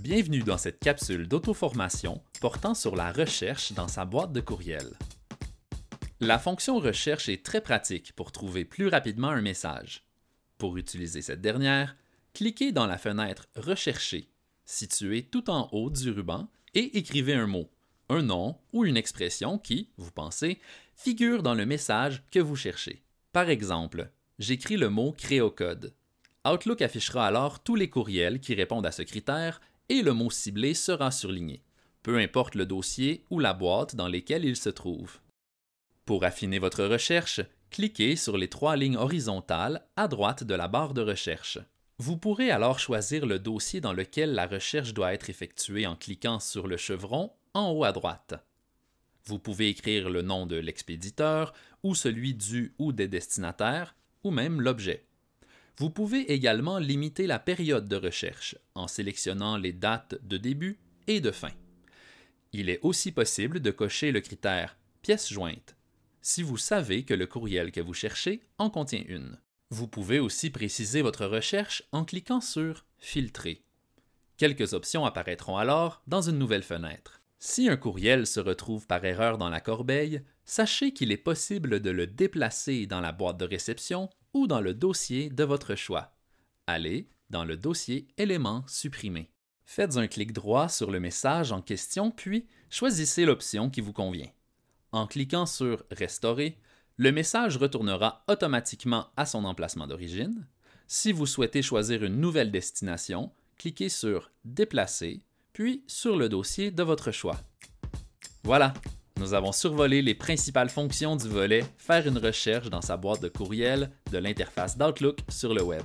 Bienvenue dans cette capsule d'auto-formation portant sur la recherche dans sa boîte de courriel. La fonction recherche est très pratique pour trouver plus rapidement un message. Pour utiliser cette dernière, cliquez dans la fenêtre Rechercher, située tout en haut du ruban, et écrivez un mot, un nom ou une expression qui, vous pensez, figure dans le message que vous cherchez. Par exemple, j'écris le mot Créocode. Outlook affichera alors tous les courriels qui répondent à ce critère et le mot ciblé sera surligné, peu importe le dossier ou la boîte dans lesquelles il se trouve. Pour affiner votre recherche, cliquez sur les trois lignes horizontales à droite de la barre de recherche. Vous pourrez alors choisir le dossier dans lequel la recherche doit être effectuée en cliquant sur le chevron en haut à droite. Vous pouvez écrire le nom de l'expéditeur ou celui du ou des destinataires, ou même l'objet. Vous pouvez également limiter la période de recherche en sélectionnant les dates de début et de fin. Il est aussi possible de cocher le critère pièces jointe si vous savez que le courriel que vous cherchez en contient une. Vous pouvez aussi préciser votre recherche en cliquant sur Filtrer. Quelques options apparaîtront alors dans une nouvelle fenêtre. Si un courriel se retrouve par erreur dans la corbeille, sachez qu'il est possible de le déplacer dans la boîte de réception ou dans le dossier de votre choix. Allez dans le dossier Éléments supprimés. Faites un clic droit sur le message en question, puis choisissez l'option qui vous convient. En cliquant sur Restaurer, le message retournera automatiquement à son emplacement d'origine. Si vous souhaitez choisir une nouvelle destination, cliquez sur Déplacer, puis sur le dossier de votre choix. Voilà, nous avons survolé les principales fonctions du volet Faire une recherche dans sa boîte de courriel de l'interface d'Outlook sur le web.